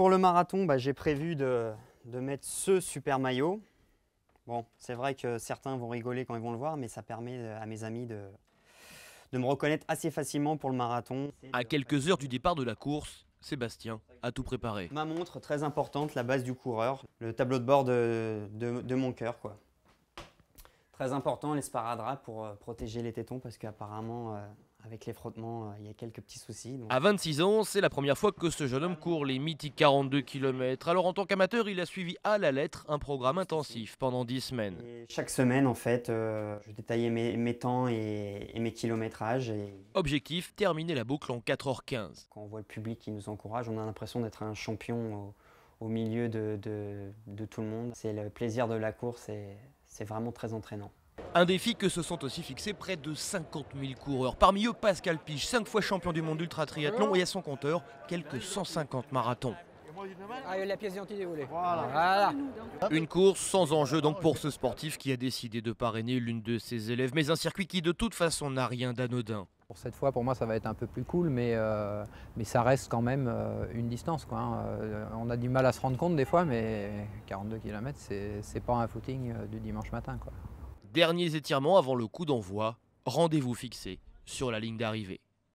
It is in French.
pour le marathon, bah, j'ai prévu de, mettre ce super maillot. Bon, c'est vrai que certains vont rigoler quand ils vont le voir, mais ça permet euh, à mes amis de, me reconnaître assez facilement pour le marathon. À quelques heures du départ de la course, Sébastien a tout préparé. Ma montre, très importante, la base du coureur, le tableau de bord de, mon cœur. Quoi. Très important, les sparadraps pour euh, protéger les tétons parce qu'apparemment, euh, avec les frottements, euh, il y a quelques petits soucis. Donc... À 26 ans, c'est la première fois que ce jeune homme court les mythiques 42 km. Alors en tant qu'amateur, il a suivi à la lettre un programme intensif pendant 10 semaines. chaque semaine, en fait, euh, je détaillais mes, temps et, mes kilométrages. Et... Objectif, terminer la boucle en 4h15. Quand on voit le public qui nous encourage, on a l'impression d'être un champion au, milieu de, de tout le monde. C'est le plaisir de la course et c'est vraiment très entraînant. Un défi que se sont aussi fixés près de 50 000 coureurs. Parmi eux, Pascal Piche, 5 fois champion du monde ultra triathlon et à son compteur, quelques 150 marathons. Une course sans enjeu donc pour ce sportif qui a décidé de parrainer l'une de ses élèves, mais un circuit qui de toute façon n'a rien d'anodin. Pour cette fois, pour moi, ça va être un peu plus cool, mais, euh, ça reste quand même euh, une distance. Hein. Euh, on a du mal à se rendre compte des fois, mais 42 km, c'est pas un footing du dimanche matin. Derniers étirements avant le coup d'envoi, rendez-vous fixé sur la ligne d'arrivée.